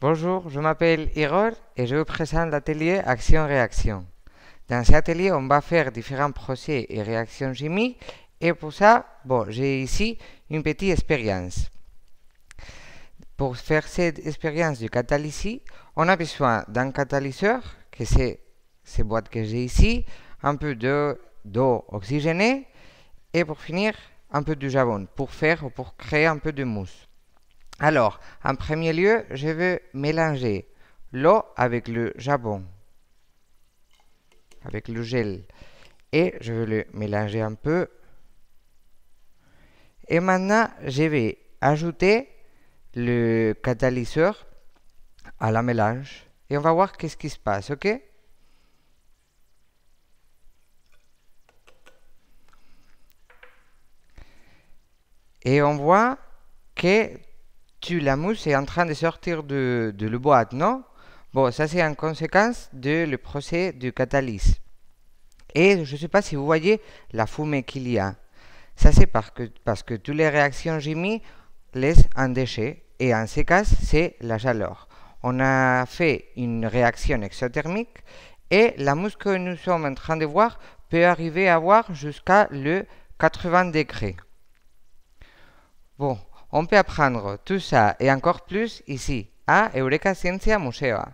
Bonjour, je m'appelle Igor et je vous présente l'atelier Action-Réaction. Dans cet atelier, on va faire différents procès et réactions chimiques et pour ça, bon, j'ai ici une petite expérience. Pour faire cette expérience du catalyse, on a besoin d'un catalyseur, que c'est ces boîtes que j'ai ici, un peu d'eau oxygénée et pour finir, un peu de jabon pour faire ou pour créer un peu de mousse. Alors, en premier lieu, je veux mélanger l'eau avec le jabon, avec le gel. Et je vais le mélanger un peu. Et maintenant, je vais ajouter le catalyseur à la mélange. Et on va voir qu'est-ce qui se passe, ok Et on voit que tu, la mousse est en train de sortir de, de la boîte, non Bon, ça c'est en conséquence de le procès du catalyse. Et je ne sais pas si vous voyez la fumée qu'il y a. Ça c'est parce que, parce que toutes les réactions chimiques laissent un déchet. Et en ce cas, c'est la chaleur. On a fait une réaction exothermique et la mousse que nous sommes en train de voir peut arriver à avoir jusqu'à le 80 degrés. Bon, On peut apprendre tout ça et encore plus ici, à Eureka Zientzia Museoa.